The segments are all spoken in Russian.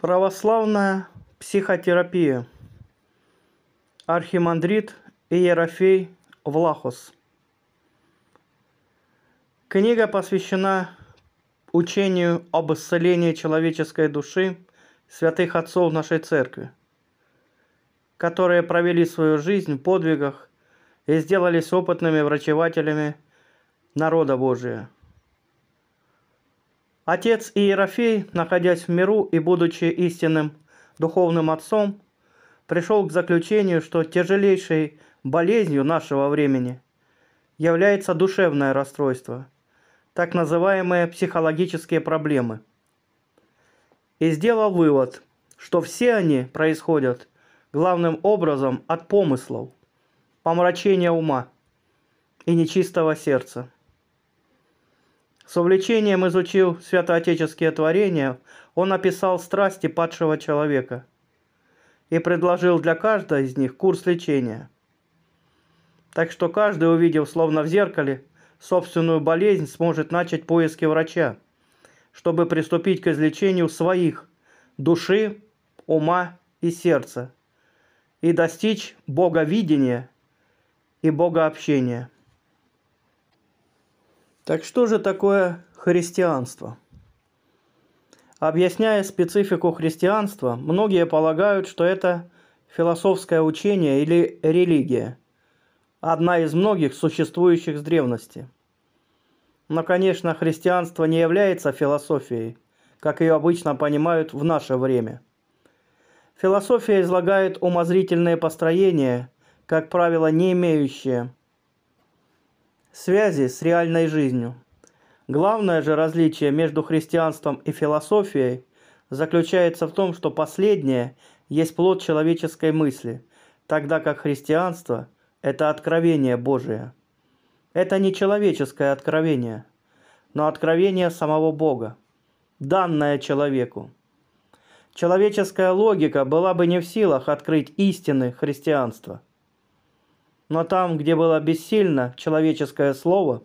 Православная психотерапия. Архимандрит Иерофей Влахос. Книга посвящена учению об исцелении человеческой души святых отцов нашей церкви, которые провели свою жизнь в подвигах и сделались опытными врачевателями народа Божия – Отец Иерофей, находясь в миру и будучи истинным духовным отцом, пришел к заключению, что тяжелейшей болезнью нашего времени является душевное расстройство, так называемые психологические проблемы. И сделал вывод, что все они происходят главным образом от помыслов, помрачения ума и нечистого сердца. С увлечением изучил святоотеческие творения, он описал страсти падшего человека и предложил для каждого из них курс лечения. Так что каждый, увидев словно в зеркале, собственную болезнь сможет начать поиски врача, чтобы приступить к излечению своих души, ума и сердца и достичь боговидения и богообщения. Так что же такое христианство? Объясняя специфику христианства, многие полагают, что это философское учение или религия, одна из многих существующих с древности. Но, конечно, христианство не является философией, как ее обычно понимают в наше время. Философия излагает умозрительные построения, как правило, не имеющие связи с реальной жизнью. Главное же различие между христианством и философией заключается в том, что последнее есть плод человеческой мысли, тогда как христианство – это откровение Божие. Это не человеческое откровение, но откровение самого Бога, данное человеку. Человеческая логика была бы не в силах открыть истины христианства – но там, где было бессильно человеческое слово,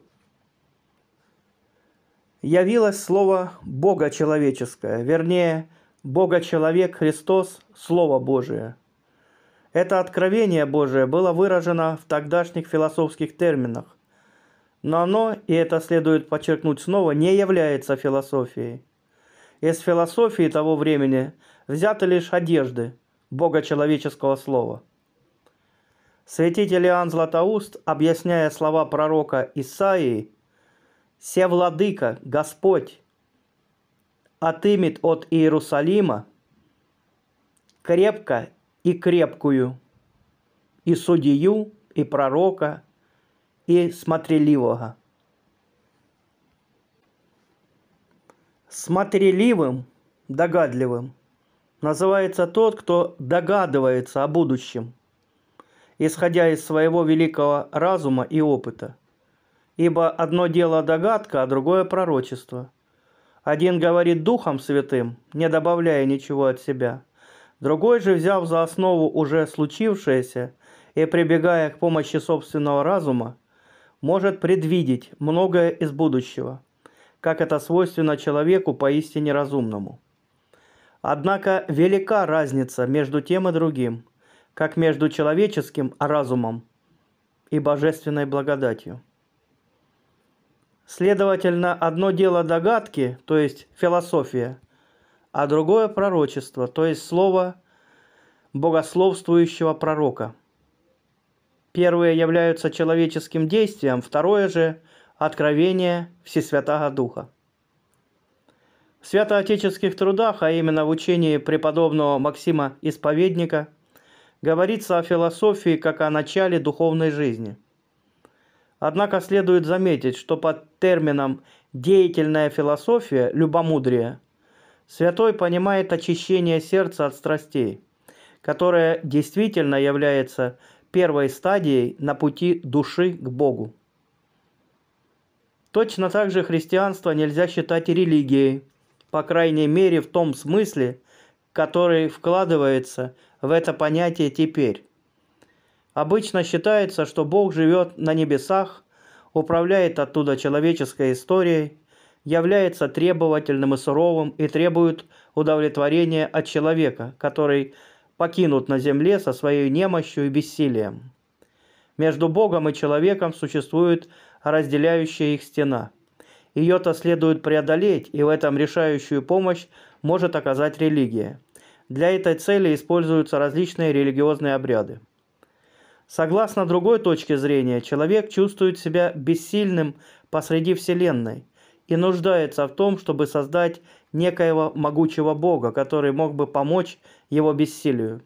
явилось слово Бога человеческое, вернее, Бога-человек Христос, Слово Божие. Это откровение Божие было выражено в тогдашних философских терминах, но оно, и это следует подчеркнуть снова, не является философией. Из философии того времени взяты лишь одежды Бога человеческого слова – Святитель Иоанн Златоуст, объясняя слова пророка Исаии, «Се владыка, Господь, отымет от Иерусалима крепко и крепкую, и судью, и пророка, и смотреливого». Смотреливым, догадливым называется тот, кто догадывается о будущем – исходя из своего великого разума и опыта. Ибо одно дело догадка, а другое пророчество. Один говорит Духом Святым, не добавляя ничего от себя. Другой же, взяв за основу уже случившееся и прибегая к помощи собственного разума, может предвидеть многое из будущего, как это свойственно человеку поистине разумному. Однако велика разница между тем и другим – как между человеческим разумом и божественной благодатью. Следовательно, одно дело догадки, то есть философия, а другое пророчество, то есть слово богословствующего пророка. Первые являются человеческим действием, второе же – откровение Всесвятого Духа. В святоотеческих трудах, а именно в учении преподобного Максима Исповедника – говорится о философии как о начале духовной жизни. Однако следует заметить, что под термином «деятельная философия» – любомудрие – святой понимает очищение сердца от страстей, которое действительно является первой стадией на пути души к Богу. Точно так же христианство нельзя считать религией, по крайней мере в том смысле, который вкладывается в это понятие теперь. Обычно считается, что Бог живет на небесах, управляет оттуда человеческой историей, является требовательным и суровым и требует удовлетворения от человека, который покинут на земле со своей немощью и бессилием. Между Богом и человеком существует разделяющая их стена. Ее-то следует преодолеть, и в этом решающую помощь может оказать религия. Для этой цели используются различные религиозные обряды. Согласно другой точке зрения, человек чувствует себя бессильным посреди Вселенной и нуждается в том, чтобы создать некоего могучего Бога, который мог бы помочь его бессилию.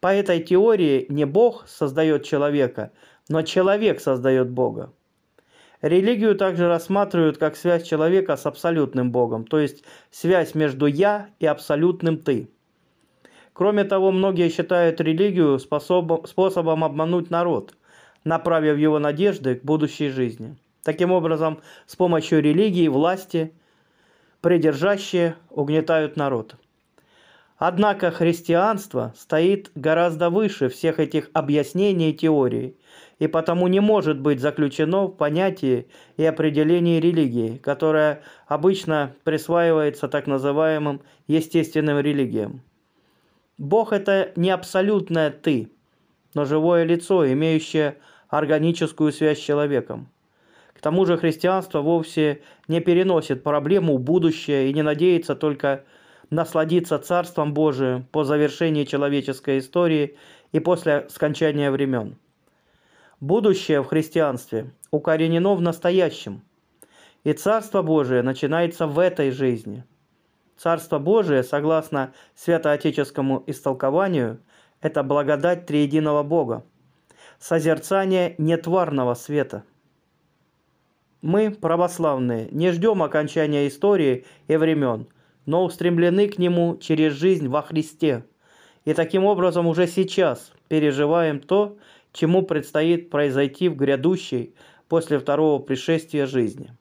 По этой теории не Бог создает человека, но человек создает Бога. Религию также рассматривают как связь человека с абсолютным Богом, то есть связь между «я» и абсолютным «ты». Кроме того, многие считают религию способом, способом обмануть народ, направив его надежды к будущей жизни. Таким образом, с помощью религии власти, придержащие, угнетают народ. Однако христианство стоит гораздо выше всех этих объяснений и теорий и потому не может быть заключено в понятии и определении религии, которое обычно присваивается так называемым естественным религиям. Бог – это не абсолютное «ты», но живое лицо, имеющее органическую связь с человеком. К тому же христианство вовсе не переносит проблему в будущее и не надеется только насладиться Царством Божиим по завершении человеческой истории и после скончания времен. Будущее в христианстве укоренено в настоящем. И Царство Божие начинается в этой жизни. Царство Божие, согласно святоотеческому истолкованию, это благодать триединого Бога, созерцание нетварного света. Мы, православные, не ждем окончания истории и времен, но устремлены к нему через жизнь во Христе. И таким образом уже сейчас переживаем то, чему предстоит произойти в грядущей после второго пришествия жизни.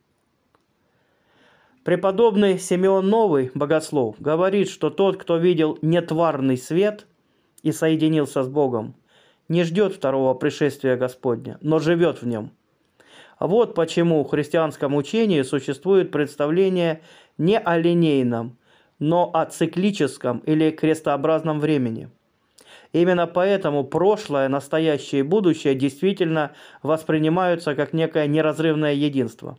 Преподобный Симеон Новый, богослов, говорит, что тот, кто видел нетварный свет и соединился с Богом, не ждет второго пришествия Господня, но живет в нем. Вот почему в христианском учении существует представление не о линейном, но о циклическом или крестообразном времени – Именно поэтому прошлое, настоящее и будущее действительно воспринимаются как некое неразрывное единство.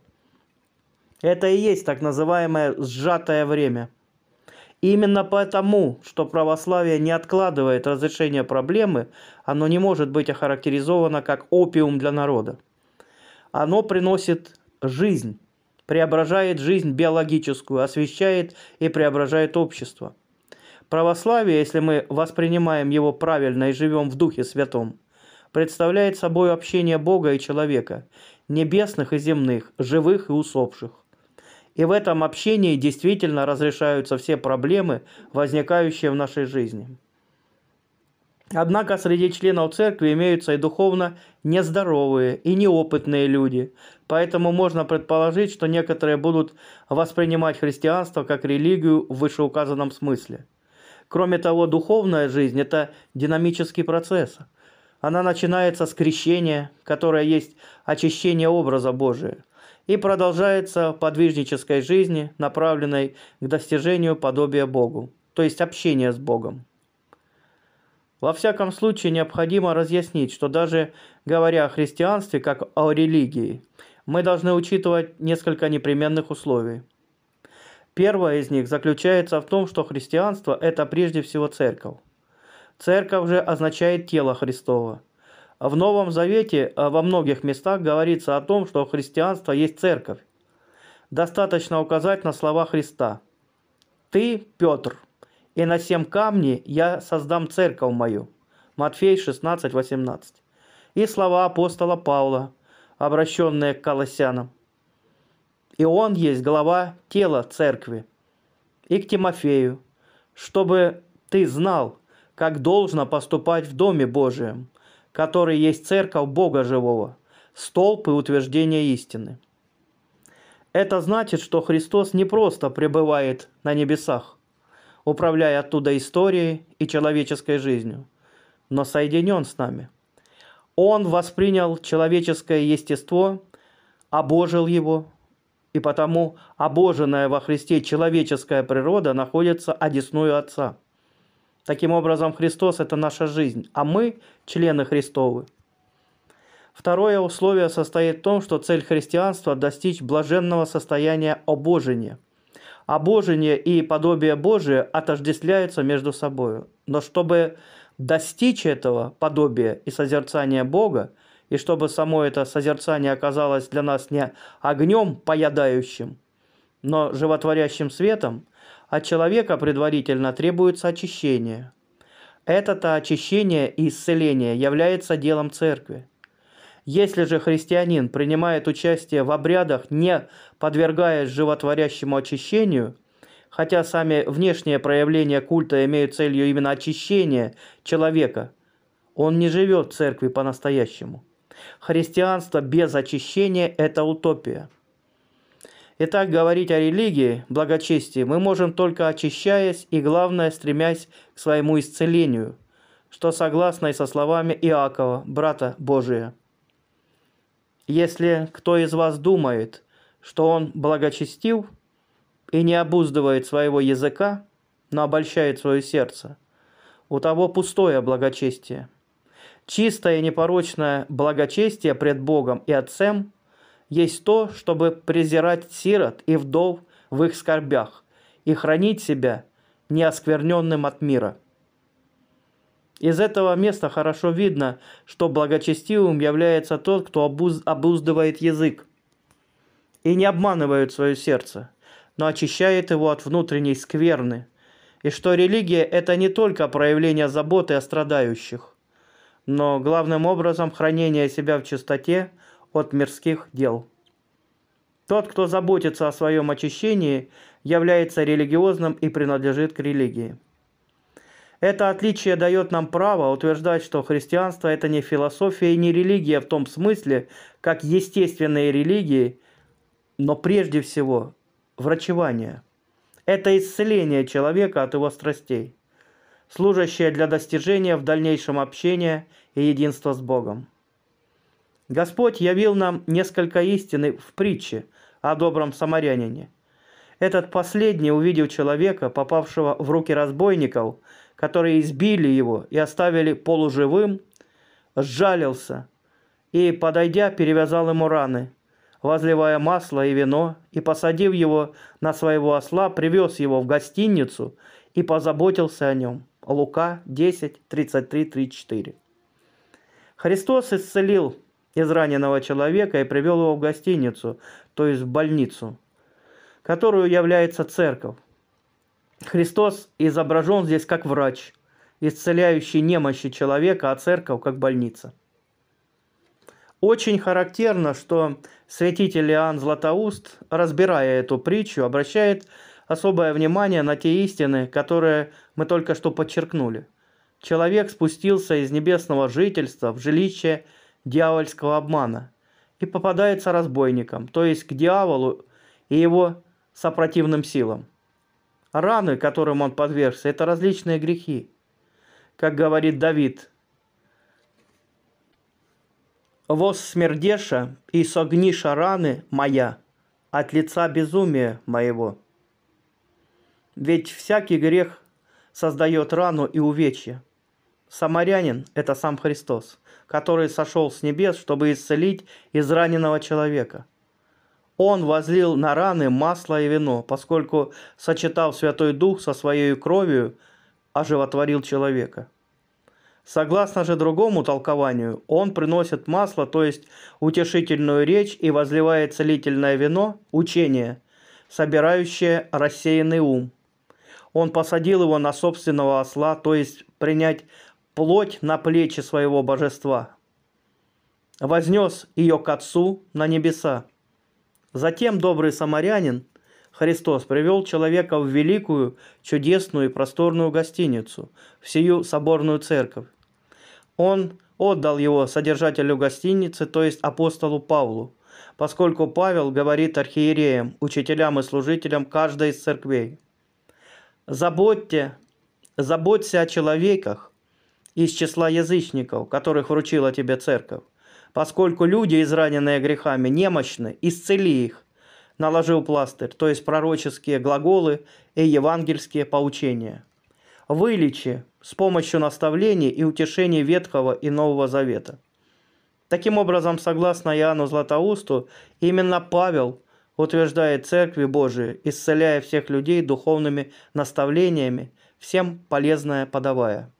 Это и есть так называемое сжатое время. Именно потому, что православие не откладывает разрешение проблемы, оно не может быть охарактеризовано как опиум для народа. Оно приносит жизнь, преображает жизнь биологическую, освещает и преображает общество – Православие, если мы воспринимаем его правильно и живем в Духе Святом, представляет собой общение Бога и человека, небесных и земных, живых и усопших. И в этом общении действительно разрешаются все проблемы, возникающие в нашей жизни. Однако среди членов церкви имеются и духовно нездоровые и неопытные люди, поэтому можно предположить, что некоторые будут воспринимать христианство как религию в вышеуказанном смысле – Кроме того, духовная жизнь – это динамический процесс. Она начинается с крещения, которое есть очищение образа Божия, и продолжается в подвижнической жизни, направленной к достижению подобия Богу, то есть общения с Богом. Во всяком случае, необходимо разъяснить, что даже говоря о христианстве как о религии, мы должны учитывать несколько непременных условий – Первое из них заключается в том, что христианство – это прежде всего церковь. Церковь же означает тело Христова. В Новом Завете э, во многих местах говорится о том, что христианство есть церковь. Достаточно указать на слова Христа. «Ты, Петр, и на семь камней я создам церковь мою». Матфей 16, 18. И слова апостола Павла, обращенные к колоссянам и он есть глава тела церкви, и к Тимофею, чтобы ты знал, как должно поступать в Доме Божием, который есть церковь Бога Живого, столб и утверждение истины. Это значит, что Христос не просто пребывает на небесах, управляя оттуда историей и человеческой жизнью, но соединен с нами. Он воспринял человеческое естество, обожил его – и потому обоженная во Христе человеческая природа находится одесную Отца. Таким образом, Христос – это наша жизнь, а мы – члены Христовы. Второе условие состоит в том, что цель христианства – достичь блаженного состояния обожения. Обожение и подобие Божие отождествляются между собой. Но чтобы достичь этого подобия и созерцания Бога – и чтобы само это созерцание оказалось для нас не огнем поедающим, но животворящим светом, от а человека предварительно требуется очищение. Это-то очищение и исцеление является делом церкви. Если же христианин принимает участие в обрядах, не подвергаясь животворящему очищению, хотя сами внешние проявления культа имеют целью именно очищение человека, он не живет в церкви по-настоящему – Христианство без очищения – это утопия. Итак, говорить о религии, благочестии мы можем только очищаясь и, главное, стремясь к своему исцелению, что согласно и со словами Иакова, брата Божия. Если кто из вас думает, что он благочестив и не обуздывает своего языка, но обольщает свое сердце, у того пустое благочестие – Чистое и непорочное благочестие пред Богом и Отцем есть то, чтобы презирать сирот и вдов в их скорбях и хранить себя неоскверненным от мира. Из этого места хорошо видно, что благочестивым является тот, кто обуз... обуздывает язык и не обманывает свое сердце, но очищает его от внутренней скверны, и что религия – это не только проявление заботы о страдающих, но главным образом хранение себя в чистоте от мирских дел. Тот, кто заботится о своем очищении, является религиозным и принадлежит к религии. Это отличие дает нам право утверждать, что христианство – это не философия и не религия в том смысле, как естественные религии, но прежде всего врачевание. Это исцеление человека от его страстей служащее для достижения в дальнейшем общения и единства с Богом. Господь явил нам несколько истины в притче о добром самарянине. Этот последний увидел человека, попавшего в руки разбойников, которые избили его и оставили полуживым, сжалился и, подойдя, перевязал ему раны, возливая масло и вино, и, посадив его на своего осла, привез его в гостиницу и позаботился о нем. Лука 10, 33, 34. Христос исцелил израненного человека и привел его в гостиницу, то есть в больницу, которую является церковь. Христос изображен здесь как врач, исцеляющий немощи человека, а церковь как больница. Очень характерно, что святитель Иоанн Златоуст, разбирая эту притчу, обращает внимание особое внимание на те истины, которые мы только что подчеркнули. Человек спустился из небесного жительства в жилище дьявольского обмана и попадается разбойником, то есть к дьяволу и его сопротивным силам. Раны, которым он подвергся, это различные грехи. Как говорит Давид, «Воз смердеша и согниша раны моя от лица безумия моего». Ведь всякий грех создает рану и увечья. Самарянин – это сам Христос, который сошел с небес, чтобы исцелить израненного человека. Он возлил на раны масло и вино, поскольку сочетал Святой Дух со своей кровью, оживотворил человека. Согласно же другому толкованию, он приносит масло, то есть утешительную речь, и возливает целительное вино, учение, собирающее рассеянный ум – он посадил его на собственного осла, то есть принять плоть на плечи своего божества. Вознес ее к Отцу на небеса. Затем добрый самарянин, Христос, привел человека в великую, чудесную и просторную гостиницу, в сию соборную церковь. Он отдал его содержателю гостиницы, то есть апостолу Павлу, поскольку Павел говорит архиереям, учителям и служителям каждой из церквей – Заботьте, заботься о человеках из числа язычников, которых вручила тебе церковь, поскольку люди, израненные грехами, немощны, исцели их, наложил пластырь, то есть пророческие глаголы и евангельские поучения. Вылечи с помощью наставлений и утешений Ветхого и Нового Завета. Таким образом, согласно Иоанну Златоусту, именно Павел – утверждает Церкви Божией, исцеляя всех людей духовными наставлениями, всем полезное подавая.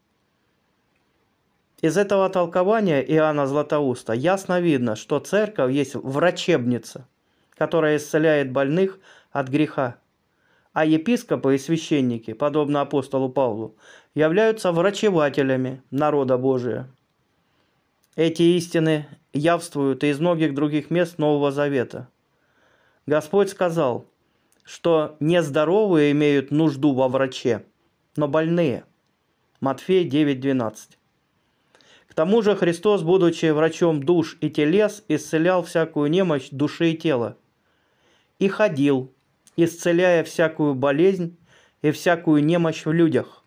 Из этого толкования Иоанна Златоуста ясно видно, что церковь есть врачебница, которая исцеляет больных от греха. А епископы и священники, подобно апостолу Павлу, являются врачевателями народа Божия. Эти истины явствуют и из многих других мест Нового Завета. Господь сказал, что нездоровые имеют нужду во враче, но больные. Матфея 9:12. К тому же Христос, будучи врачом душ и телес, исцелял всякую немощь души и тела. И ходил, исцеляя всякую болезнь и всякую немощь в людях.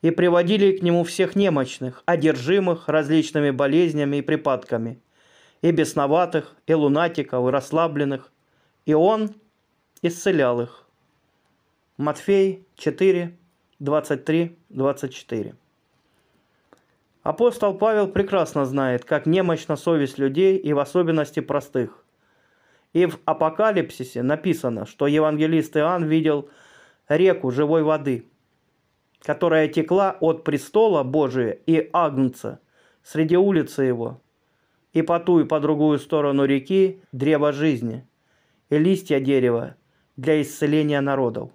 И приводили к нему всех немощных, одержимых различными болезнями и припадками, и бесноватых, и лунатиков, и расслабленных, и он исцелял их. Матфей 4, 23, 24. Апостол Павел прекрасно знает, как немощна совесть людей и в особенности простых. И в Апокалипсисе написано, что евангелист Иоанн видел реку живой воды, которая текла от престола Божия и Агнца среди улицы его, и по ту и по другую сторону реки древо жизни – и листья дерева для исцеления народов.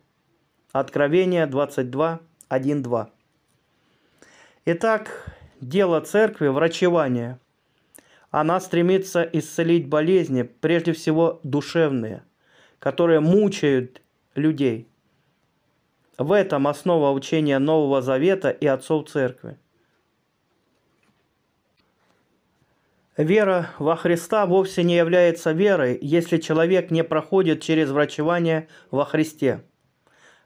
Откровение 22, 1, 2. Итак, дело церкви – врачевание. Она стремится исцелить болезни, прежде всего душевные, которые мучают людей. В этом основа учения Нового Завета и отцов церкви – Вера во Христа вовсе не является верой, если человек не проходит через врачевание во Христе.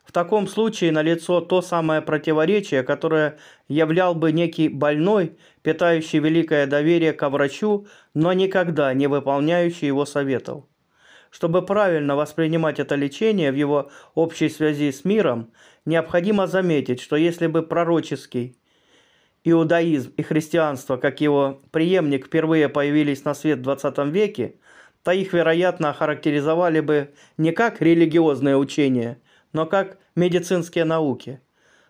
В таком случае налицо то самое противоречие, которое являл бы некий больной, питающий великое доверие ко врачу, но никогда не выполняющий его советов. Чтобы правильно воспринимать это лечение в его общей связи с миром, необходимо заметить, что если бы пророческий иудаизм и христианство как его преемник впервые появились на свет в 20 веке, то их, вероятно, охарактеризовали бы не как религиозное учение, но как медицинские науки,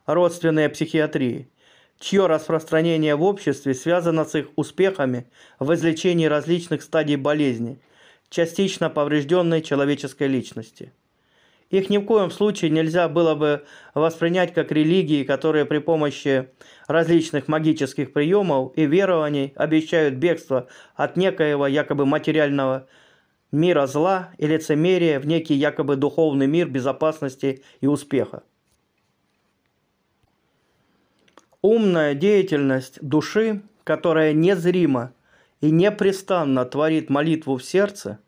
родственные психиатрии, чье распространение в обществе связано с их успехами в излечении различных стадий болезни, частично поврежденной человеческой личности. Их ни в коем случае нельзя было бы воспринять как религии, которые при помощи различных магических приемов и верований обещают бегство от некоего якобы материального мира зла и лицемерия в некий якобы духовный мир безопасности и успеха. Умная деятельность души, которая незримо и непрестанно творит молитву в сердце –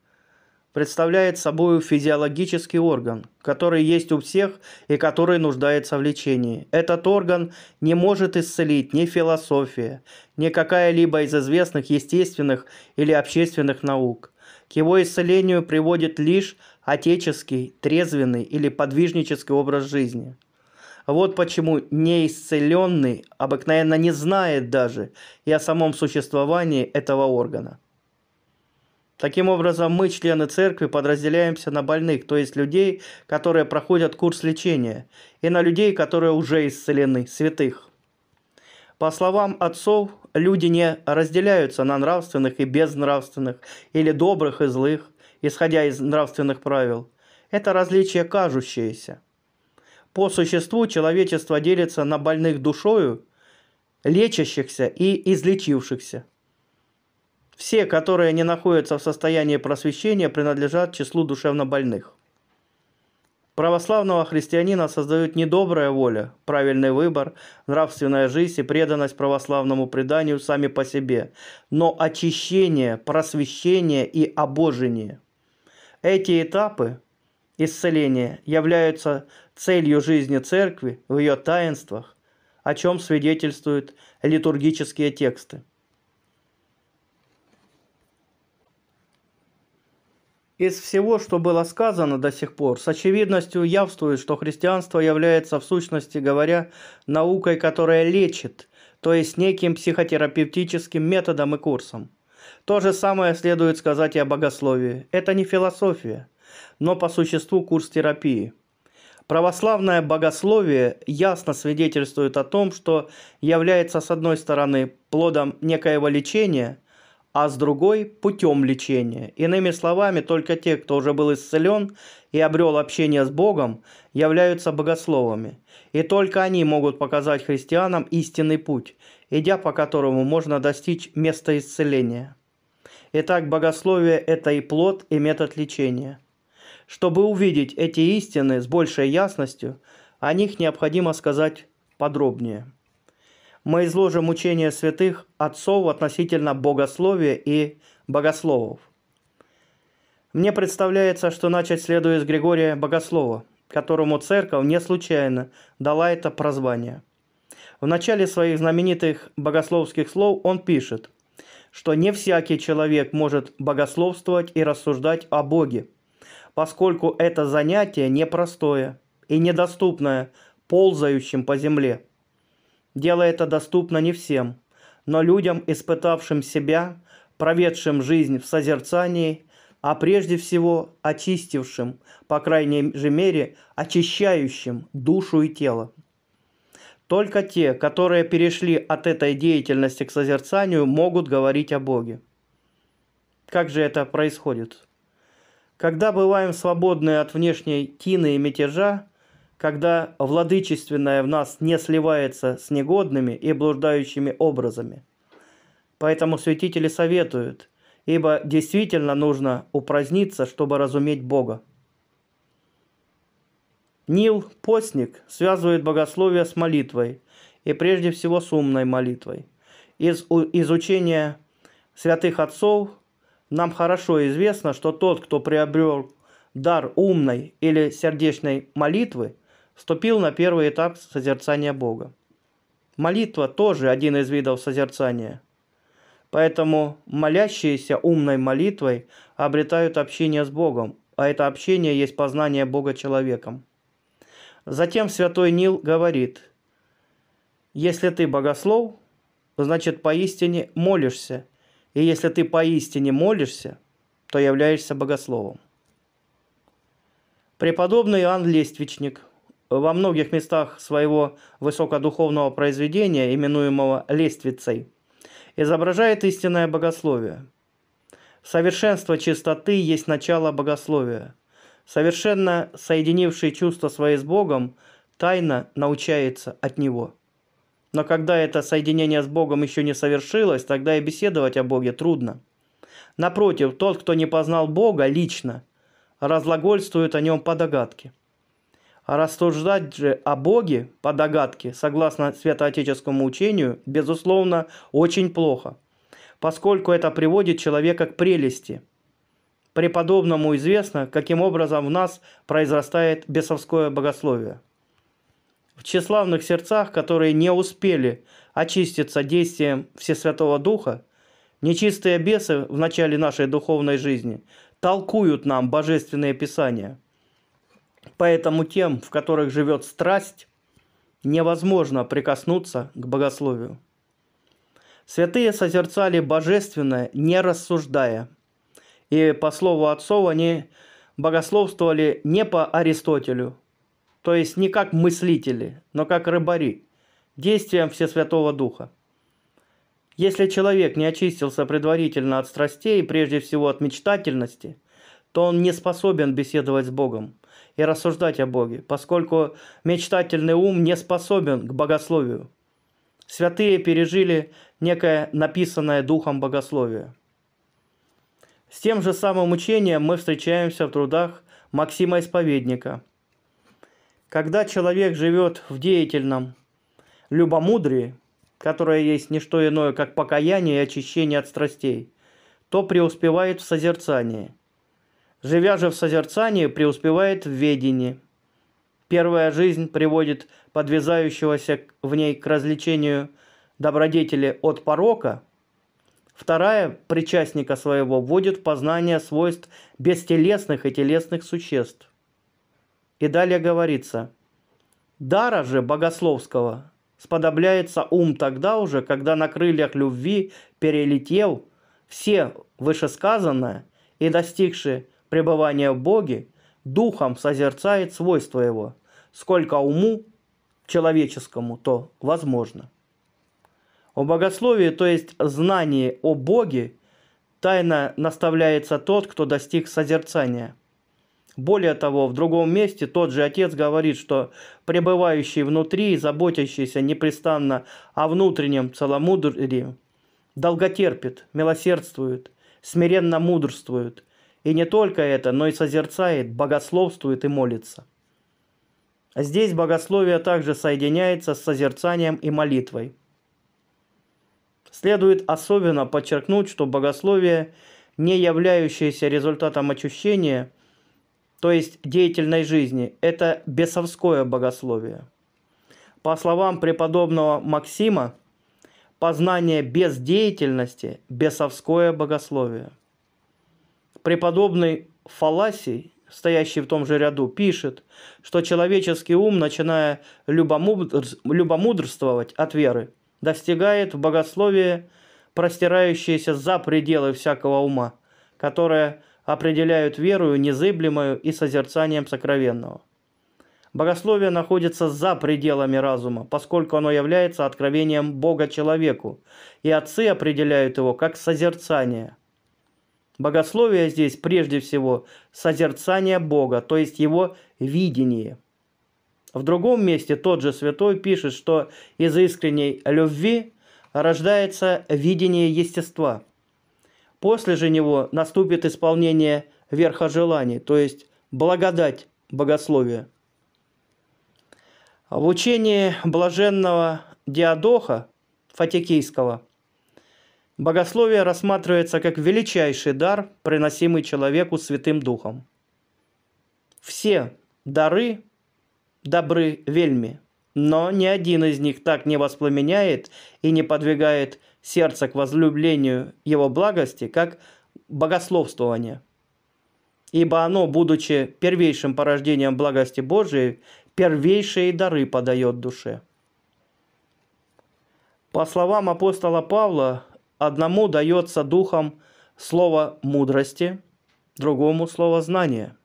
представляет собой физиологический орган, который есть у всех и который нуждается в лечении. Этот орган не может исцелить ни философия, ни какая-либо из известных естественных или общественных наук. К его исцелению приводит лишь отеческий, трезвенный или подвижнический образ жизни. Вот почему неисцеленный обыкновенно не знает даже и о самом существовании этого органа. Таким образом, мы, члены церкви, подразделяемся на больных, то есть людей, которые проходят курс лечения, и на людей, которые уже исцелены, святых. По словам отцов, люди не разделяются на нравственных и безнравственных, или добрых и злых, исходя из нравственных правил. Это различие кажущееся. По существу человечество делится на больных душою, лечащихся и излечившихся. Все, которые не находятся в состоянии просвещения, принадлежат числу душевнобольных. Православного христианина создают не воля, правильный выбор, нравственная жизнь и преданность православному преданию сами по себе, но очищение, просвещение и обожение. Эти этапы исцеления являются целью жизни церкви в ее таинствах, о чем свидетельствуют литургические тексты. Из всего, что было сказано до сих пор, с очевидностью явствует, что христианство является в сущности говоря наукой, которая лечит, то есть неким психотерапевтическим методом и курсом. То же самое следует сказать и о богословии. Это не философия, но по существу курс терапии. Православное богословие ясно свидетельствует о том, что является с одной стороны плодом некоего лечения – а с другой – путем лечения. Иными словами, только те, кто уже был исцелен и обрел общение с Богом, являются богословами. И только они могут показать христианам истинный путь, идя по которому можно достичь места исцеления. Итак, богословие – это и плод, и метод лечения. Чтобы увидеть эти истины с большей ясностью, о них необходимо сказать подробнее мы изложим учение святых отцов относительно богословия и богословов. Мне представляется, что начать следует с Григория Богослова, которому церковь не случайно дала это прозвание. В начале своих знаменитых богословских слов он пишет, что не всякий человек может богословствовать и рассуждать о Боге, поскольку это занятие непростое и недоступное ползающим по земле – Дело это доступно не всем, но людям, испытавшим себя, проведшим жизнь в созерцании, а прежде всего очистившим, по крайней же мере, очищающим душу и тело. Только те, которые перешли от этой деятельности к созерцанию, могут говорить о Боге. Как же это происходит? Когда бываем свободны от внешней тины и мятежа, когда владычественное в нас не сливается с негодными и блуждающими образами. Поэтому святители советуют, ибо действительно нужно упраздниться, чтобы разуметь Бога. Нил Постник связывает богословие с молитвой, и прежде всего с умной молитвой. Из изучения святых отцов нам хорошо известно, что тот, кто приобрел дар умной или сердечной молитвы – вступил на первый этап созерцания Бога. Молитва тоже один из видов созерцания. Поэтому молящиеся умной молитвой обретают общение с Богом, а это общение есть познание Бога человеком. Затем святой Нил говорит, «Если ты богослов, значит поистине молишься, и если ты поистине молишься, то являешься богословом». Преподобный Иоанн Лествичник во многих местах своего высокодуховного произведения, именуемого «Лествицей», изображает истинное богословие. Совершенство чистоты есть начало богословия. Совершенно соединивший чувство свои с Богом, тайно научается от Него. Но когда это соединение с Богом еще не совершилось, тогда и беседовать о Боге трудно. Напротив, тот, кто не познал Бога лично, разлагольствует о нем по догадке – Рассуждать же о Боге по догадке, согласно святоотеческому учению, безусловно, очень плохо, поскольку это приводит человека к прелести. Преподобному известно, каким образом в нас произрастает бесовское богословие. В тщеславных сердцах, которые не успели очиститься действием Всесвятого Духа, нечистые бесы в начале нашей духовной жизни толкуют нам божественные писания – Поэтому тем, в которых живет страсть, невозможно прикоснуться к богословию. Святые созерцали божественное, не рассуждая. И по слову отцов они богословствовали не по Аристотелю, то есть не как мыслители, но как рыбари, действием Всесвятого Духа. Если человек не очистился предварительно от страстей, прежде всего от мечтательности, то он не способен беседовать с Богом – и рассуждать о Боге, поскольку мечтательный ум не способен к богословию. Святые пережили некое написанное Духом богословие. С тем же самым учением мы встречаемся в трудах Максима Исповедника. Когда человек живет в деятельном любомудрии, которое есть не что иное, как покаяние и очищение от страстей, то преуспевает в созерцании – Живя же в созерцании, преуспевает в ведении. Первая жизнь приводит подвязающегося в ней к развлечению добродетели от порока, вторая причастника своего вводит в познание свойств бестелесных и телесных существ. И далее говорится, дара же богословского сподобляется ум тогда уже, когда на крыльях любви перелетел все вышесказанное и достигшие пребывание в Боге, духом созерцает свойства его, сколько уму человеческому то возможно. О богословии, то есть знании о Боге, тайно наставляется тот, кто достиг созерцания. Более того, в другом месте тот же отец говорит, что пребывающий внутри и заботящийся непрестанно о внутреннем целомудрии долготерпит, милосердствует, смиренно мудрствует, и не только это, но и созерцает, богословствует и молится. А здесь богословие также соединяется с созерцанием и молитвой. Следует особенно подчеркнуть, что богословие, не являющееся результатом очищения, то есть деятельной жизни, это бесовское богословие. По словам преподобного Максима, познание без деятельности – бесовское богословие. Преподобный Фаласий, стоящий в том же ряду, пишет, что человеческий ум, начиная любомудрствовать от веры, достигает в богословии, простирающееся за пределы всякого ума, которое определяют веру незыблемую и созерцанием сокровенного. Богословие находится за пределами разума, поскольку оно является откровением Бога человеку, и отцы определяют его как созерцание – Богословие здесь прежде всего созерцание Бога, то есть его видение. В другом месте тот же святой пишет, что из искренней любви рождается видение естества. После же него наступит исполнение верха желаний, то есть благодать богословия. В учении блаженного Диадоха Фатикийского – Богословие рассматривается как величайший дар, приносимый человеку Святым Духом. Все дары добры вельми, но ни один из них так не воспламеняет и не подвигает сердце к возлюблению его благости, как богословствование. Ибо оно, будучи первейшим порождением благости Божией, первейшие дары подает душе. По словам апостола Павла, Одному дается духом слово мудрости, другому слово знания.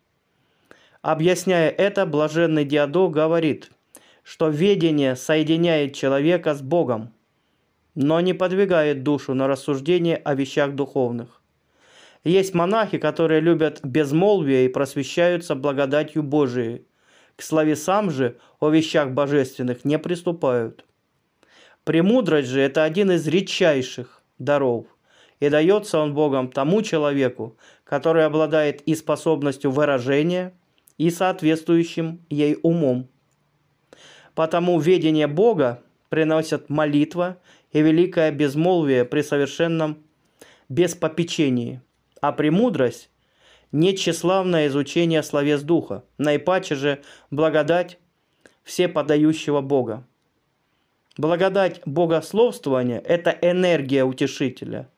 Объясняя это, блаженный Диадо говорит, что ведение соединяет человека с Богом, но не подвигает душу на рассуждение о вещах духовных. Есть монахи, которые любят безмолвие и просвещаются благодатью Божией. К словесам же о вещах божественных не приступают. Премудрость же – это один из редчайших даров. И дается он Богом тому человеку, который обладает и способностью выражения, и соответствующим ей умом. Потому ведение Бога приносит молитва и великое безмолвие при совершенном беспопечении, а премудрость – нечеславное изучение словес Духа, наипаче же благодать все подающего Бога. Благодать богословствования – это энергия утешителя,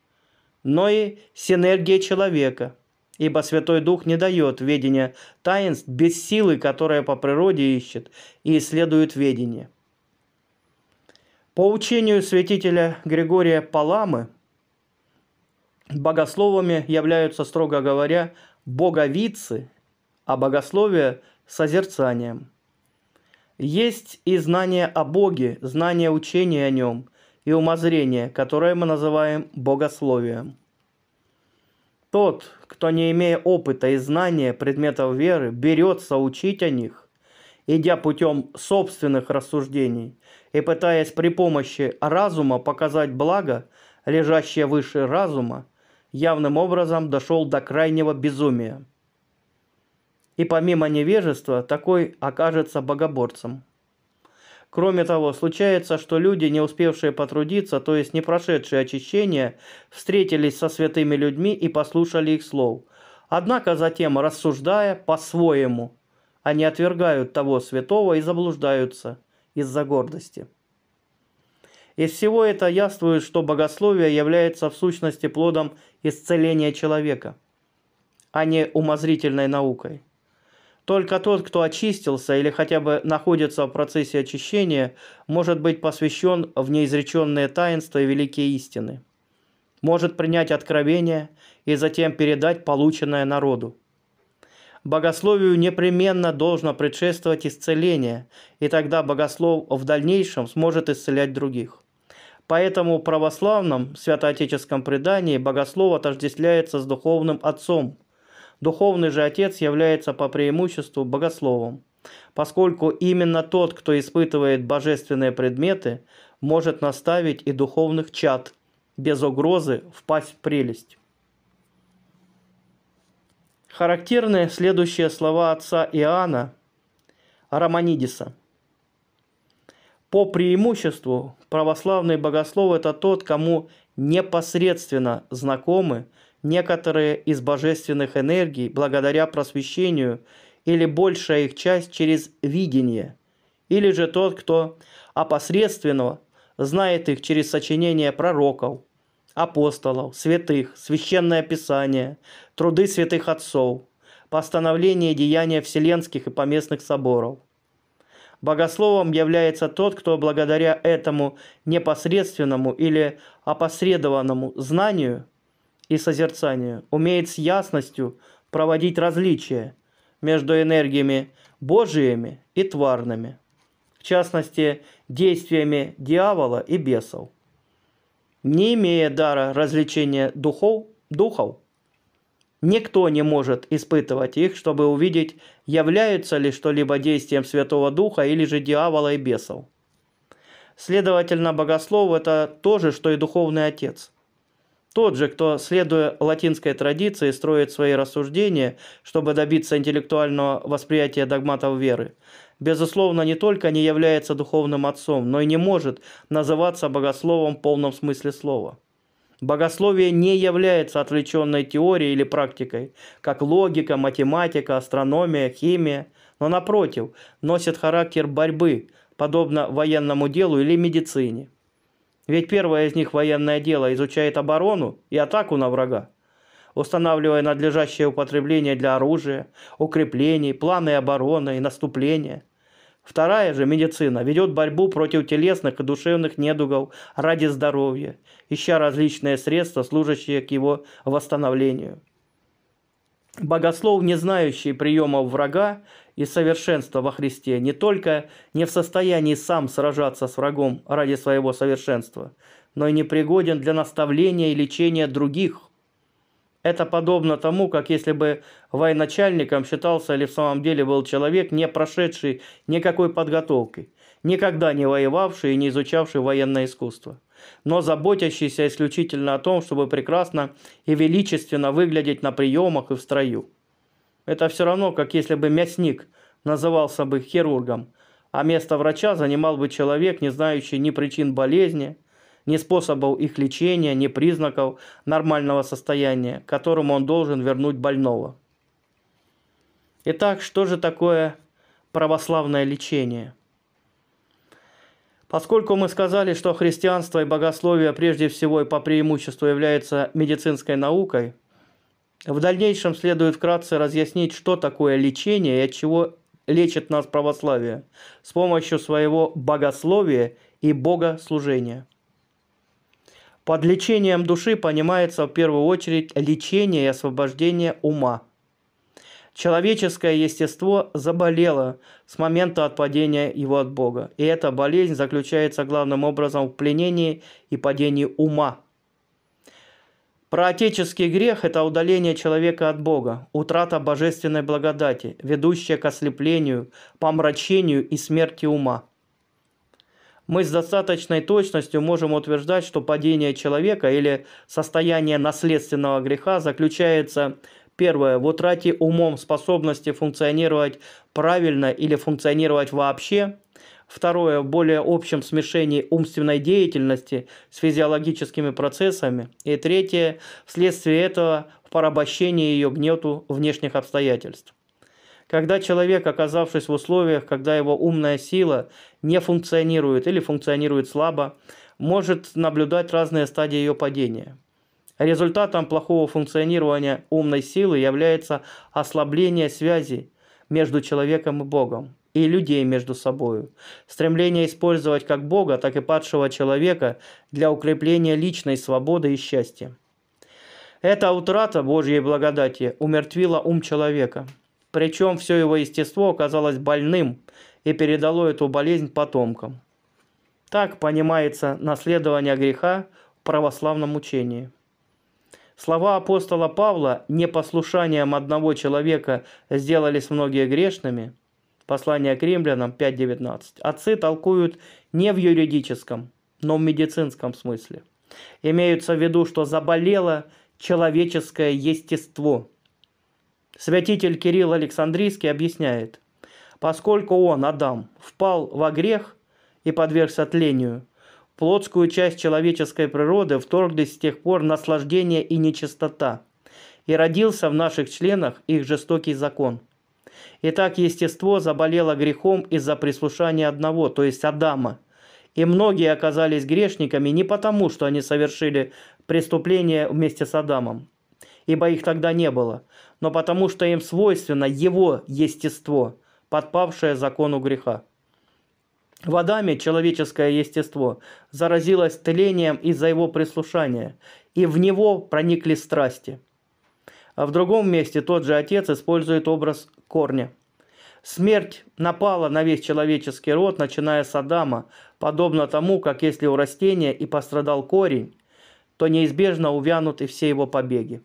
но и синергия человека, ибо Святой Дух не дает ведения таинств без силы, которая по природе ищет и исследует ведение. По учению святителя Григория Паламы, богословами являются, строго говоря, боговицы, а богословие – созерцанием – есть и знание о Боге, знание учения о Нем и умозрение, которое мы называем богословием. Тот, кто, не имея опыта и знания предметов веры, берется учить о них, идя путем собственных рассуждений и пытаясь при помощи разума показать благо, лежащее выше разума, явным образом дошел до крайнего безумия – и помимо невежества, такой окажется богоборцем. Кроме того, случается, что люди, не успевшие потрудиться, то есть не прошедшие очищение, встретились со святыми людьми и послушали их слов. Однако затем, рассуждая по-своему, они отвергают того святого и заблуждаются из-за гордости. Из всего это яствует, что богословие является в сущности плодом исцеления человека, а не умозрительной наукой. Только тот, кто очистился или хотя бы находится в процессе очищения, может быть посвящен в неизреченные таинства и великие истины. Может принять откровение и затем передать полученное народу. Богословию непременно должно предшествовать исцеление, и тогда богослов в дальнейшем сможет исцелять других. Поэтому в православном святоотеческом предании богослов отождествляется с духовным отцом – Духовный же Отец является по преимуществу богословом, поскольку именно тот, кто испытывает божественные предметы, может наставить и духовных чад, без угрозы впасть в прелесть. Характерные следующие слова отца Иоанна Романидиса. По преимуществу православный богослов – это тот, кому непосредственно знакомы – некоторые из божественных энергий благодаря просвещению или большая их часть через видение, или же тот, кто опосредственно знает их через сочинения пророков, апостолов, святых, священное писание, труды святых отцов, постановление и деяния вселенских и поместных соборов. Богословом является тот, кто благодаря этому непосредственному или опосредованному знанию – и созерцанию, умеет с ясностью проводить различия между энергиями Божиими и тварными, в частности, действиями дьявола и бесов. Не имея дара развлечения духов, духов, никто не может испытывать их, чтобы увидеть, являются ли что-либо действием Святого Духа или же дьявола и бесов. Следовательно, богослов – это то же, что и духовный отец. Тот же, кто, следуя латинской традиции, строит свои рассуждения, чтобы добиться интеллектуального восприятия догматов веры, безусловно, не только не является духовным отцом, но и не может называться богословом в полном смысле слова. Богословие не является отвлеченной теорией или практикой, как логика, математика, астрономия, химия, но напротив, носит характер борьбы, подобно военному делу или медицине. Ведь первое из них военное дело изучает оборону и атаку на врага, устанавливая надлежащее употребление для оружия, укреплений, планы обороны и наступления. Вторая же медицина ведет борьбу против телесных и душевных недугов ради здоровья, ища различные средства, служащие к его восстановлению. Богослов, не знающий приемов врага, и совершенство во Христе не только не в состоянии сам сражаться с врагом ради своего совершенства, но и не пригоден для наставления и лечения других. Это подобно тому, как если бы военачальником считался или в самом деле был человек, не прошедший никакой подготовки, никогда не воевавший и не изучавший военное искусство, но заботящийся исключительно о том, чтобы прекрасно и величественно выглядеть на приемах и в строю. Это все равно, как если бы мясник назывался бы хирургом, а место врача занимал бы человек, не знающий ни причин болезни, ни способов их лечения, ни признаков нормального состояния, которому он должен вернуть больного. Итак, что же такое православное лечение? Поскольку мы сказали, что христианство и богословие прежде всего и по преимуществу являются медицинской наукой – в дальнейшем следует вкратце разъяснить, что такое лечение и от чего лечит нас православие с помощью своего богословия и богослужения. Под лечением души понимается в первую очередь лечение и освобождение ума. Человеческое естество заболело с момента отпадения его от Бога, и эта болезнь заключается главным образом в пленении и падении ума – Проотеческий грех – это удаление человека от Бога, утрата божественной благодати, ведущая к ослеплению, помрачению и смерти ума. Мы с достаточной точностью можем утверждать, что падение человека или состояние наследственного греха заключается, первое, в утрате умом способности функционировать правильно или функционировать вообще – Второе, в более общем смешении умственной деятельности с физиологическими процессами. И третье, вследствие этого в порабощении ее гнету внешних обстоятельств. Когда человек, оказавшись в условиях, когда его умная сила не функционирует или функционирует слабо, может наблюдать разные стадии ее падения. Результатом плохого функционирования умной силы является ослабление связи между человеком и Богом и людей между собою. Стремление использовать как Бога, так и падшего человека для укрепления личной свободы и счастья. Эта утрата Божьей благодати умертвила ум человека. Причем все его естество оказалось больным и передало эту болезнь потомкам. Так понимается наследование греха в православном учении. Слова апостола Павла «непослушанием одного человека сделались многие грешными» – Послание к римлянам 5.19. Отцы толкуют не в юридическом, но в медицинском смысле. Имеются в виду, что заболело человеческое естество. Святитель Кирилл Александрийский объясняет, поскольку он, Адам, впал во грех и подвергся тлению, плотскую часть человеческой природы вторглись с тех пор наслаждение и нечистота, и родился в наших членах их жестокий закон – Итак, естество заболело грехом из-за прислушания одного, то есть Адама. И многие оказались грешниками не потому, что они совершили преступление вместе с Адамом, ибо их тогда не было, но потому, что им свойственно его естество, подпавшее закону греха. В Адаме человеческое естество заразилось тлением из-за его прислушания, и в него проникли страсти – а в другом месте тот же отец использует образ корня. Смерть напала на весь человеческий род, начиная с Адама, подобно тому, как если у растения и пострадал корень, то неизбежно увянут и все его побеги.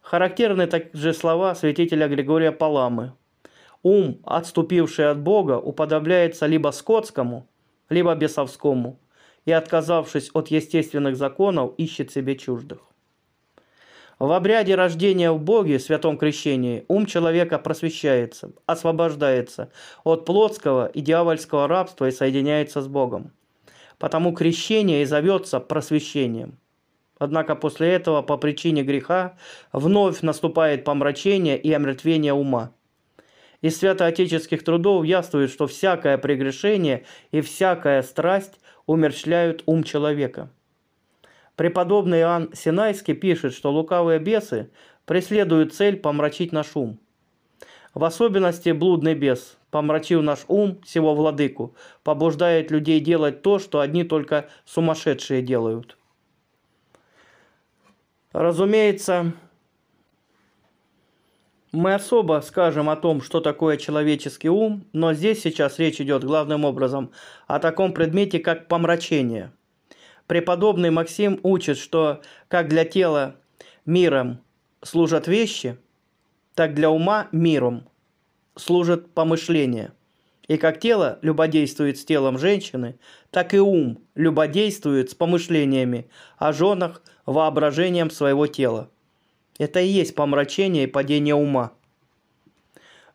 Характерны также слова святителя Григория Паламы. «Ум, отступивший от Бога, уподобляется либо скотскому, либо бесовскому, и, отказавшись от естественных законов, ищет себе чуждых». В обряде рождения в Боге, святом крещении, ум человека просвещается, освобождается от плотского и дьявольского рабства и соединяется с Богом. Потому крещение и зовется просвещением. Однако после этого по причине греха вновь наступает помрачение и омертвение ума. Из святоотеческих трудов яствует, что всякое прегрешение и всякая страсть умерщвляют ум человека – Преподобный Иоанн Синайский пишет, что лукавые бесы преследуют цель помрачить наш ум. В особенности блудный бес, помрачив наш ум, всего владыку, побуждает людей делать то, что одни только сумасшедшие делают. Разумеется, мы особо скажем о том, что такое человеческий ум, но здесь сейчас речь идет главным образом о таком предмете, как помрачение – преподобный Максим учит, что как для тела миром служат вещи, так для ума миром служат помышления. И как тело любодействует с телом женщины, так и ум любодействует с помышлениями о женах воображением своего тела. Это и есть помрачение и падение ума.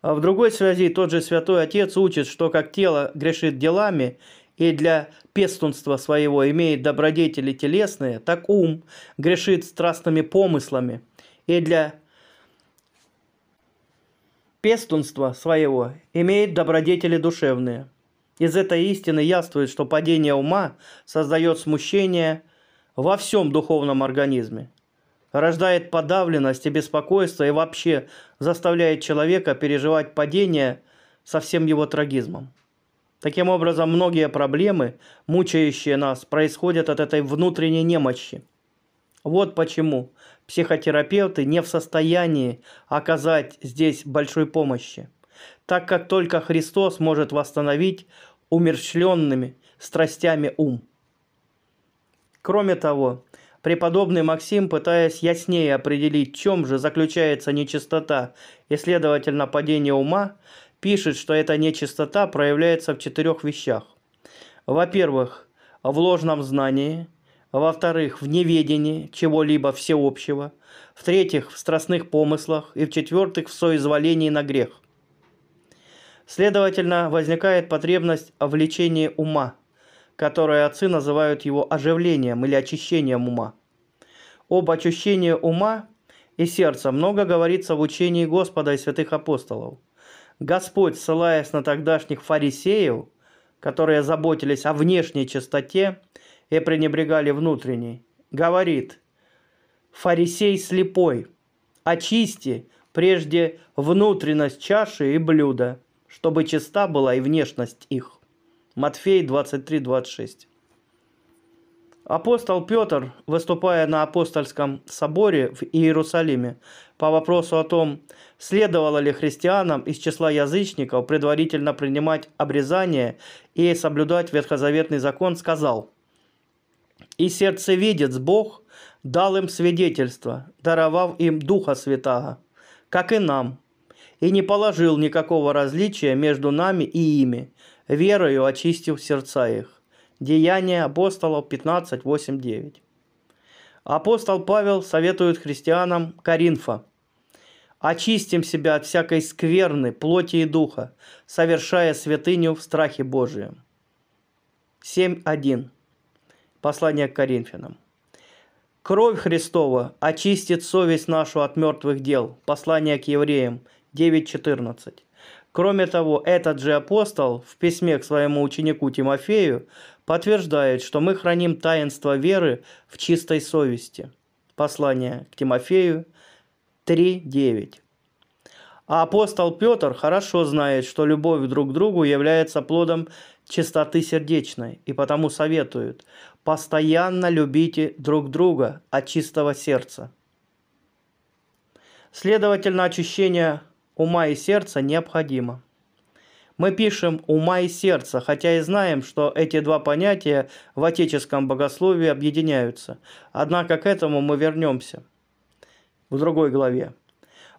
А в другой связи тот же Святой Отец учит, что как тело грешит делами, и для пестунства своего имеет добродетели телесные, так ум грешит страстными помыслами, и для пестунства своего имеет добродетели душевные. Из этой истины яствует, что падение ума создает смущение во всем духовном организме, рождает подавленность и беспокойство и вообще заставляет человека переживать падение со всем его трагизмом. Таким образом, многие проблемы, мучающие нас, происходят от этой внутренней немощи. Вот почему психотерапевты не в состоянии оказать здесь большой помощи, так как только Христос может восстановить умерщвленными страстями ум. Кроме того, преподобный Максим, пытаясь яснее определить, в чем же заключается нечистота и, следовательно, падение ума, пишет, что эта нечистота проявляется в четырех вещах. Во-первых, в ложном знании. Во-вторых, в неведении чего-либо всеобщего. В-третьих, в страстных помыслах. И в-четвертых, в соизволении на грех. Следовательно, возникает потребность в лечении ума, которое отцы называют его оживлением или очищением ума. Об очищении ума и сердца много говорится в учении Господа и святых апостолов – Господь, ссылаясь на тогдашних фарисеев, которые заботились о внешней чистоте и пренебрегали внутренней, говорит, «Фарисей слепой, очисти прежде внутренность чаши и блюда, чтобы чиста была и внешность их». Матфей 23, 26. Апостол Петр, выступая на апостольском соборе в Иерусалиме по вопросу о том, следовало ли христианам из числа язычников предварительно принимать обрезание и соблюдать ветхозаветный закон, сказал «И сердцевидец Бог дал им свидетельство, даровав им Духа святого, как и нам, и не положил никакого различия между нами и ими, верою очистив сердца их». Деяния апостолов 15, 8, 9. Апостол Павел советует христианам Коринфа. «Очистим себя от всякой скверны, плоти и духа, совершая святыню в страхе Божием». 7.1. Послание к Коринфянам. Кровь Христова очистит совесть нашу от мертвых дел. Послание к евреям 9.14. Кроме того, этот же апостол в письме к своему ученику Тимофею подтверждает, что мы храним таинство веры в чистой совести. Послание к Тимофею 3.9. А апостол Петр хорошо знает, что любовь друг к другу является плодом чистоты сердечной, и потому советует «постоянно любите друг друга от чистого сердца». Следовательно, очищение ума и сердца необходимо – мы пишем «ума» и «сердце», хотя и знаем, что эти два понятия в отеческом богословии объединяются. Однако к этому мы вернемся в другой главе.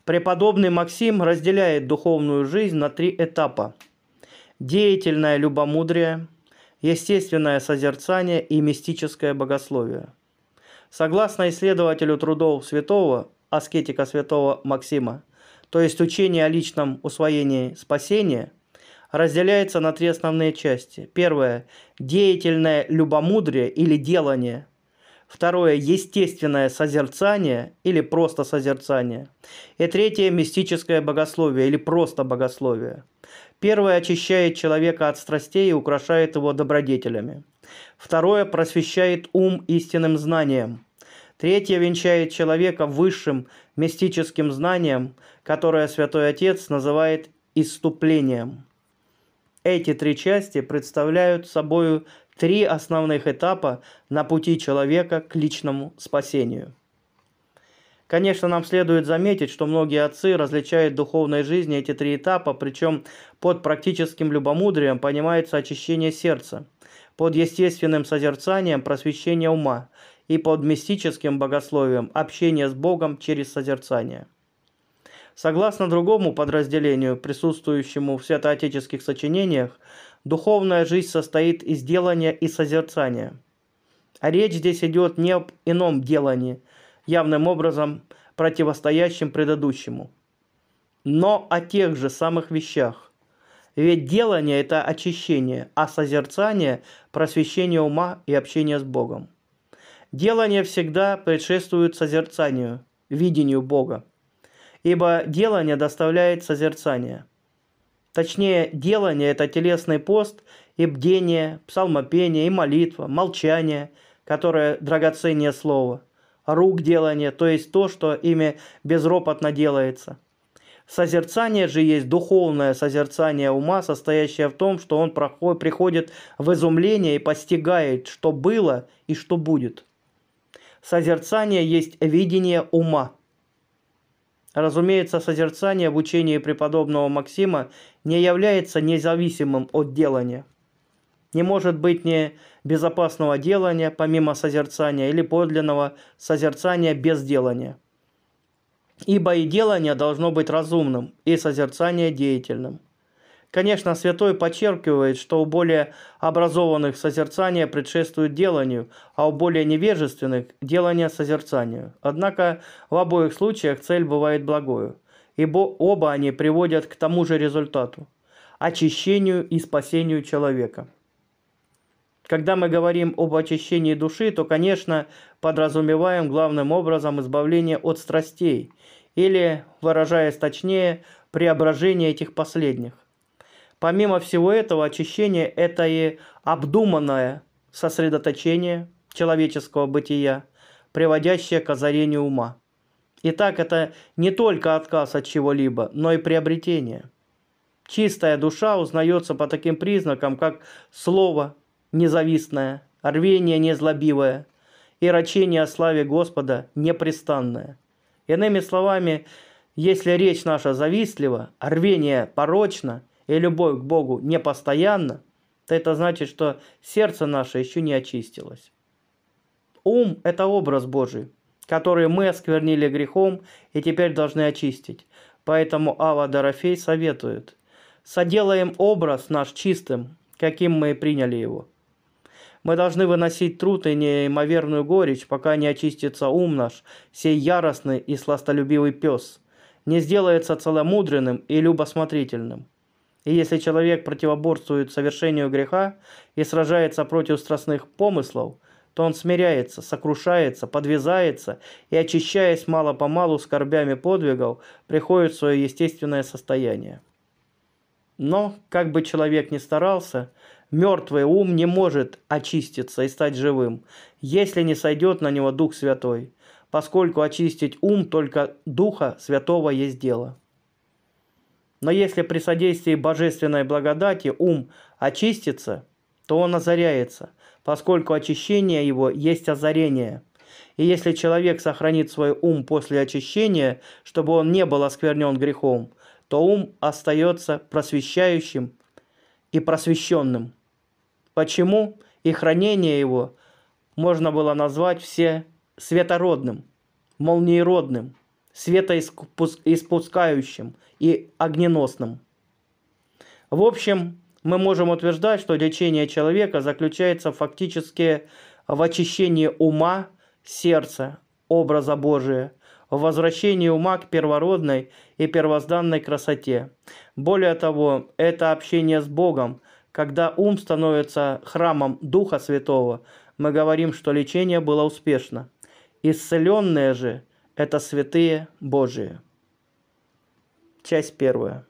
Преподобный Максим разделяет духовную жизнь на три этапа. Деятельное любомудрие, естественное созерцание и мистическое богословие. Согласно исследователю трудов святого, аскетика святого Максима, то есть учение о личном усвоении спасения – разделяется на три основные части. Первое – деятельное любомудрие или делание. Второе – естественное созерцание или просто созерцание. И третье – мистическое богословие или просто богословие. Первое очищает человека от страстей и украшает его добродетелями. Второе просвещает ум истинным знанием. Третье венчает человека высшим мистическим знанием, которое Святой Отец называет «иступлением». Эти три части представляют собой три основных этапа на пути человека к личному спасению. Конечно, нам следует заметить, что многие отцы различают в духовной жизни эти три этапа, причем под практическим любомудрием понимается очищение сердца, под естественным созерцанием просвещение ума и под мистическим богословием общение с Богом через созерцание. Согласно другому подразделению, присутствующему в святоотеческих сочинениях, духовная жизнь состоит из делания и созерцания. А речь здесь идет не об ином делании, явным образом противостоящим предыдущему, но о тех же самых вещах. Ведь делание – это очищение, а созерцание – просвещение ума и общение с Богом. Делание всегда предшествует созерцанию, видению Бога ибо делание доставляет созерцание. Точнее, делание – это телесный пост и бдение, псалмопение и молитва, молчание, которое драгоценнее слово, рук делание, то есть то, что ими безропотно делается. Созерцание же есть духовное созерцание ума, состоящее в том, что он проходит, приходит в изумление и постигает, что было и что будет. Созерцание есть видение ума – Разумеется, созерцание в учении преподобного Максима не является независимым от делания. Не может быть ни безопасного делания помимо созерцания или подлинного созерцания без делания. Ибо и делание должно быть разумным, и созерцание деятельным. Конечно, святой подчеркивает, что у более образованных созерцание предшествует деланию, а у более невежественных – делание созерцанию. Однако в обоих случаях цель бывает благою, ибо оба они приводят к тому же результату – очищению и спасению человека. Когда мы говорим об очищении души, то, конечно, подразумеваем главным образом избавление от страстей, или, выражаясь точнее, преображение этих последних – Помимо всего этого, очищение – это и обдуманное сосредоточение человеческого бытия, приводящее к озарению ума. Итак, это не только отказ от чего-либо, но и приобретение. Чистая душа узнается по таким признакам, как слово независтное, рвение незлобивое и рачение о славе Господа непрестанное. Иными словами, если речь наша завистлива, рвение порочно – и любовь к Богу не постоянна, то это значит, что сердце наше еще не очистилось. Ум – это образ Божий, который мы осквернили грехом и теперь должны очистить. Поэтому Ава Дорофей советует «Соделаем образ наш чистым, каким мы приняли его». Мы должны выносить труд и неимоверную горечь, пока не очистится ум наш, сей яростный и сластолюбивый пес, не сделается целомудренным и любосмотрительным. И если человек противоборствует совершению греха и сражается против страстных помыслов, то он смиряется, сокрушается, подвязается и, очищаясь мало-помалу скорбями подвигов, приходит в свое естественное состояние. Но, как бы человек ни старался, мертвый ум не может очиститься и стать живым, если не сойдет на него Дух Святой, поскольку очистить ум только Духа Святого есть дело. Но если при содействии божественной благодати ум очистится, то он озаряется, поскольку очищение его есть озарение. И если человек сохранит свой ум после очищения, чтобы он не был осквернен грехом, то ум остается просвещающим и просвещенным. Почему и хранение его можно было назвать все светородным, молниеродным – светоиспускающим и огненосным. В общем, мы можем утверждать, что лечение человека заключается фактически в очищении ума, сердца, образа Божия, в возвращении ума к первородной и первозданной красоте. Более того, это общение с Богом, когда ум становится храмом Духа Святого, мы говорим, что лечение было успешно. Исцеленные же – это святые Божии. Часть первая.